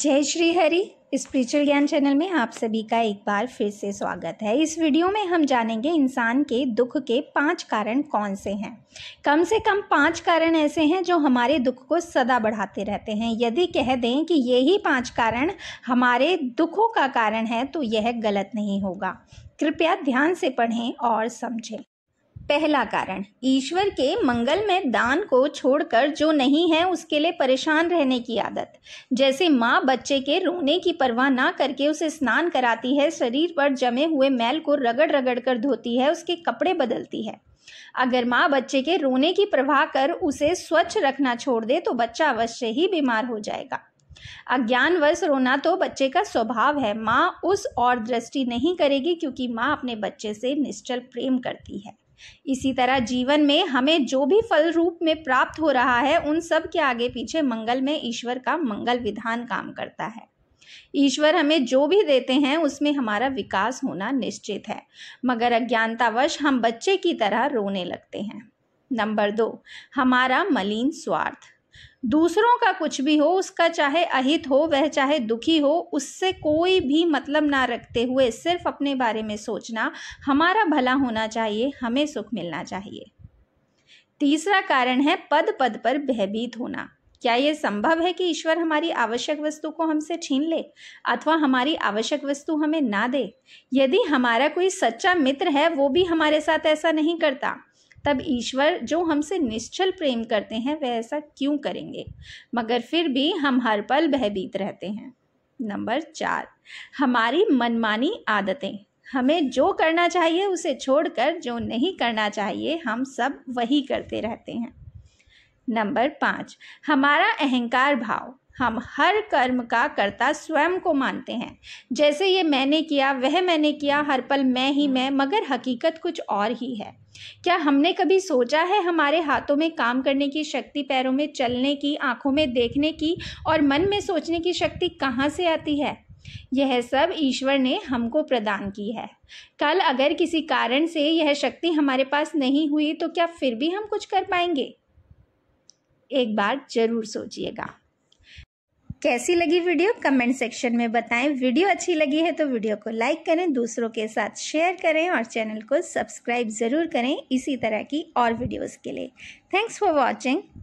जय Shri Hari spiritual Gyan channel में आप सभी का एक बार फिर से स्वागत है इस वीडियो में हम जानेंगे इंसान के दुख के पांच कारण कौन से हैं कम से कम पांच कारण ऐसे हैं जो हमारे दुख को सदा बढ़ाते रहते हैं यदि कह दें कि यही पांच कारण हमारे दुखों का कारण है तो यह गलत नहीं होगा कृपया ध्यान से पढ़ें और समझें पहला कारण ईश्वर के मंगल में दान को छोड़कर जो नहीं है उसके लिए परेशान रहने की आदत जैसे माँ बच्चे के रोने की परवाह ना करके उसे स्नान कराती है शरीर पर जमे हुए मैल को रगड़ रगड़ कर धोती है उसके कपड़े बदलती है अगर माँ बच्चे के रोने की परवाह कर उसे स्वच्छ रखना छोड़ दे तो बच्चा अवश्य ही बीमार हो जाएगा अज्ञानवश रोना तो बच्चे का स्वभाव है माँ उस और दृष्टि नहीं करेगी क्योंकि माँ अपने बच्चे से निश्चल प्रेम करती है इसी तरह जीवन में हमें जो भी फल रूप में प्राप्त हो रहा है उन सब के आगे पीछे मंगल में ईश्वर का मंगल विधान काम करता है ईश्वर हमें जो भी देते हैं उसमें हमारा विकास होना निश्चित है मगर अज्ञानतावश हम बच्चे की तरह रोने लगते हैं नंबर दो हमारा मलिन स्वार्थ दूसरों का कुछ भी हो उसका चाहे अहित हो वह चाहे दुखी हो उससे कोई भी मतलब ना रखते हुए सिर्फ अपने बारे में सोचना हमारा भला होना चाहिए हमें सुख मिलना चाहिए तीसरा कारण है पद पद पर भयभीत होना क्या ये संभव है कि ईश्वर हमारी आवश्यक वस्तु को हमसे छीन ले अथवा हमारी आवश्यक वस्तु हमें ना दे यदि हमारा कोई सच्चा मित्र है वो भी हमारे साथ ऐसा नहीं करता तब ईश्वर जो हमसे निश्चल प्रेम करते हैं वह ऐसा क्यों करेंगे मगर फिर भी हम हर पल भयभीत रहते हैं नंबर चार हमारी मनमानी आदतें हमें जो करना चाहिए उसे छोड़कर जो नहीं करना चाहिए हम सब वही करते रहते हैं नंबर पाँच हमारा अहंकार भाव हम हर कर्म का कर्ता स्वयं को मानते हैं जैसे ये मैंने किया वह मैंने किया हर पल मैं ही मैं मगर हकीकत कुछ और ही है क्या हमने कभी सोचा है हमारे हाथों में काम करने की शक्ति पैरों में चलने की आंखों में देखने की और मन में सोचने की शक्ति कहाँ से आती है यह सब ईश्वर ने हमको प्रदान की है कल अगर किसी कारण से यह शक्ति हमारे पास नहीं हुई तो क्या फिर भी हम कुछ कर पाएंगे एक बार जरूर सोचिएगा कैसी लगी वीडियो कमेंट सेक्शन में बताएं वीडियो अच्छी लगी है तो वीडियो को लाइक करें दूसरों के साथ शेयर करें और चैनल को सब्सक्राइब ज़रूर करें इसी तरह की और वीडियोस के लिए थैंक्स फॉर वॉचिंग